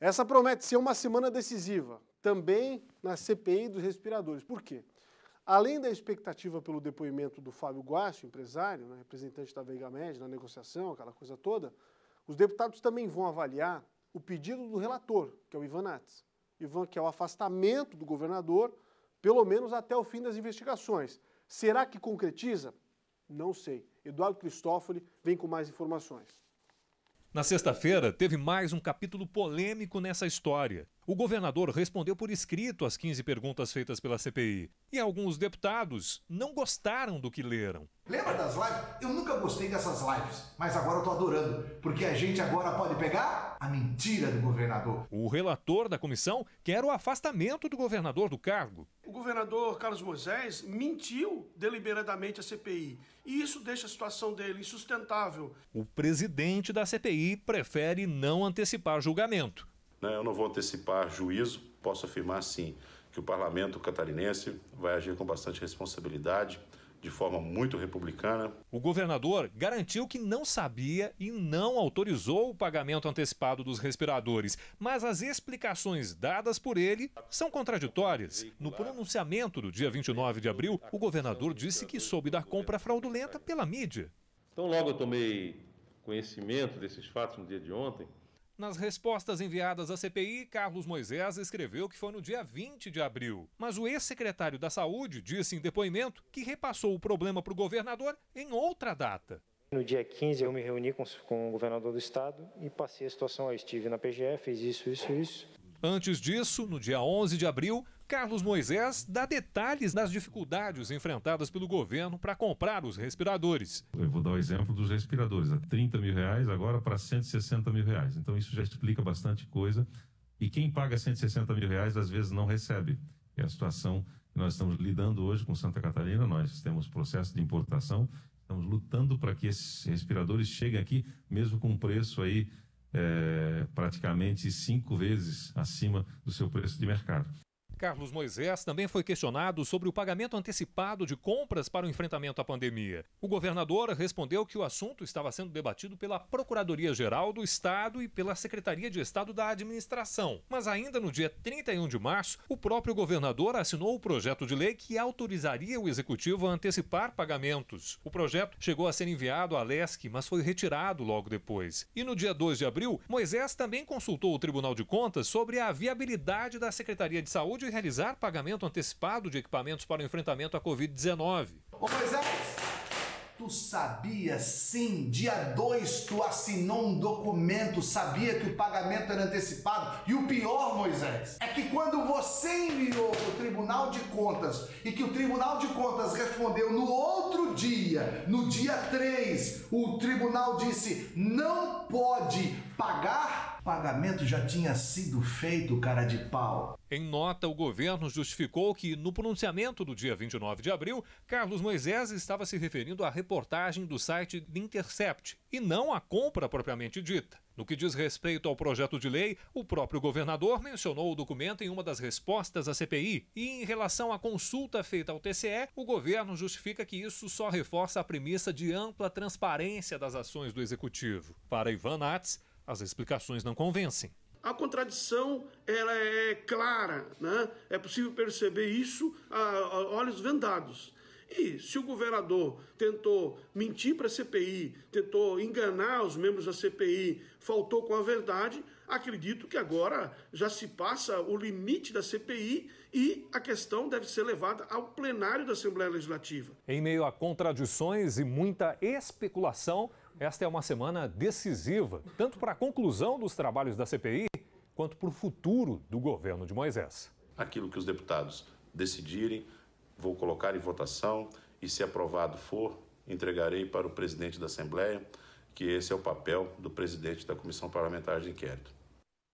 Essa promete ser uma semana decisiva, também na CPI dos respiradores. Por quê? Além da expectativa pelo depoimento do Fábio Guacho, empresário, né, representante da Veiga Média, na negociação, aquela coisa toda, os deputados também vão avaliar o pedido do relator, que é o Ivan Nats. Ivan, que é o afastamento do governador, pelo menos até o fim das investigações. Será que concretiza? Não sei. Eduardo Cristófoli vem com mais informações. Na sexta-feira, teve mais um capítulo polêmico nessa história. O governador respondeu por escrito às 15 perguntas feitas pela CPI. E alguns deputados não gostaram do que leram. Lembra das lives? Eu nunca gostei dessas lives, mas agora eu tô adorando, porque a gente agora pode pegar a mentira do governador. O relator da comissão quer o afastamento do governador do cargo. O governador Carlos Moisés mentiu deliberadamente à CPI, e isso deixa a situação dele insustentável. O presidente da CPI prefere não antecipar julgamento né? Eu não vou antecipar juízo, posso afirmar sim que o parlamento catarinense vai agir com bastante responsabilidade, de forma muito republicana. O governador garantiu que não sabia e não autorizou o pagamento antecipado dos respiradores, mas as explicações dadas por ele são contraditórias. No pronunciamento do dia 29 de abril, o governador disse que soube da compra fraudulenta pela mídia. Então, logo eu tomei conhecimento desses fatos no dia de ontem. Nas respostas enviadas à CPI, Carlos Moisés escreveu que foi no dia 20 de abril. Mas o ex-secretário da Saúde disse em depoimento que repassou o problema para o governador em outra data. No dia 15 eu me reuni com, com o governador do estado e passei a situação. Eu estive na PGE, fiz isso, isso, isso. Antes disso, no dia 11 de abril, Carlos Moisés dá detalhes das dificuldades enfrentadas pelo governo para comprar os respiradores. Eu vou dar o exemplo dos respiradores, é a 30 mil reais agora para 160 mil reais. Então isso já explica bastante coisa. E quem paga 160 mil reais às vezes não recebe. É a situação que nós estamos lidando hoje com Santa Catarina. Nós temos processo de importação, estamos lutando para que esses respiradores cheguem aqui, mesmo com um preço aí é, praticamente cinco vezes acima do seu preço de mercado. Carlos Moisés também foi questionado sobre o pagamento antecipado de compras para o enfrentamento à pandemia. O governador respondeu que o assunto estava sendo debatido pela Procuradoria-Geral do Estado e pela Secretaria de Estado da Administração. Mas ainda no dia 31 de março, o próprio governador assinou o projeto de lei que autorizaria o executivo a antecipar pagamentos. O projeto chegou a ser enviado à LESC, mas foi retirado logo depois. E no dia 2 de abril, Moisés também consultou o Tribunal de Contas sobre a viabilidade da Secretaria de Saúde de realizar pagamento antecipado de equipamentos para o enfrentamento à Covid-19. Ô Moisés, tu sabia sim, dia 2 tu assinou um documento, sabia que o pagamento era antecipado. E o pior, Moisés, é que quando você enviou para o Tribunal de Contas e que o Tribunal de Contas respondeu no outro dia, no dia 3, o tribunal disse: não pode pagar pagamento já tinha sido feito, cara de pau. Em nota, o governo justificou que, no pronunciamento do dia 29 de abril, Carlos Moisés estava se referindo à reportagem do site The Intercept e não à compra propriamente dita. No que diz respeito ao projeto de lei, o próprio governador mencionou o documento em uma das respostas à CPI. E em relação à consulta feita ao TCE, o governo justifica que isso só reforça a premissa de ampla transparência das ações do executivo. Para Ivan Nats, as explicações não convencem. A contradição ela é clara, né? é possível perceber isso a, a olhos vendados. E se o governador tentou mentir para a CPI, tentou enganar os membros da CPI, faltou com a verdade, acredito que agora já se passa o limite da CPI e a questão deve ser levada ao plenário da Assembleia Legislativa. Em meio a contradições e muita especulação, esta é uma semana decisiva, tanto para a conclusão dos trabalhos da CPI, quanto para o futuro do governo de Moisés. Aquilo que os deputados decidirem, vou colocar em votação e, se aprovado for, entregarei para o presidente da Assembleia, que esse é o papel do presidente da Comissão Parlamentar de Inquérito.